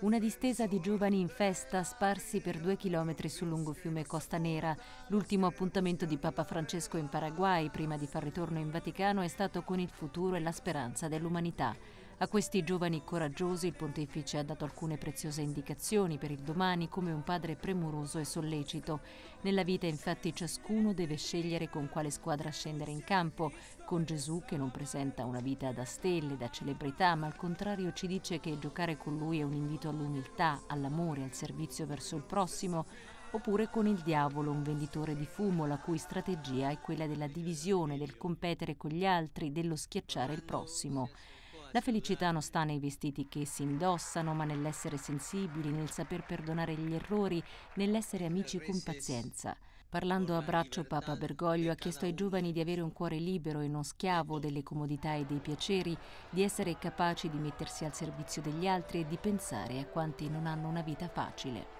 una distesa di giovani in festa sparsi per due chilometri sul lungo fiume Costa Nera. L'ultimo appuntamento di Papa Francesco in Paraguay prima di far ritorno in Vaticano è stato con il futuro e la speranza dell'umanità. A questi giovani coraggiosi il pontefice ha dato alcune preziose indicazioni per il domani come un padre premuroso e sollecito. Nella vita infatti ciascuno deve scegliere con quale squadra scendere in campo, con Gesù che non presenta una vita da stelle, da celebrità, ma al contrario ci dice che giocare con lui è un invito all'umiltà, all'amore, al servizio verso il prossimo, oppure con il diavolo, un venditore di fumo la cui strategia è quella della divisione, del competere con gli altri, dello schiacciare il prossimo. La felicità non sta nei vestiti che si indossano, ma nell'essere sensibili, nel saper perdonare gli errori, nell'essere amici con pazienza. Parlando a braccio, Papa Bergoglio ha chiesto ai giovani di avere un cuore libero e non schiavo delle comodità e dei piaceri, di essere capaci di mettersi al servizio degli altri e di pensare a quanti non hanno una vita facile.